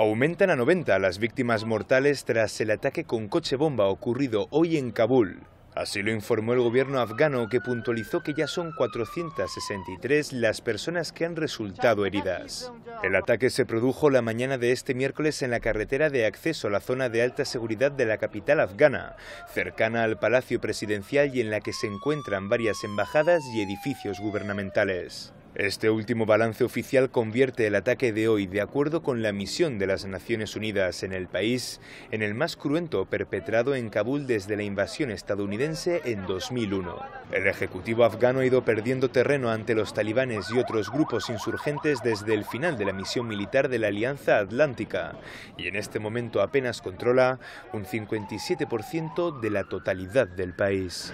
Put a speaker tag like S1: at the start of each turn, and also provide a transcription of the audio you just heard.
S1: Aumentan a 90 las víctimas mortales tras el ataque con coche bomba ocurrido hoy en Kabul. Así lo informó el gobierno afgano, que puntualizó que ya son 463 las personas que han resultado heridas. El ataque se produjo la mañana de este miércoles en la carretera de acceso a la zona de alta seguridad de la capital afgana, cercana al Palacio Presidencial y en la que se encuentran varias embajadas y edificios gubernamentales. Este último balance oficial convierte el ataque de hoy, de acuerdo con la misión de las Naciones Unidas en el país, en el más cruento perpetrado en Kabul desde la invasión estadounidense en 2001. El Ejecutivo afgano ha ido perdiendo terreno ante los talibanes y otros grupos insurgentes desde el final de la misión militar de la Alianza Atlántica y en este momento apenas controla un 57% de la totalidad del país.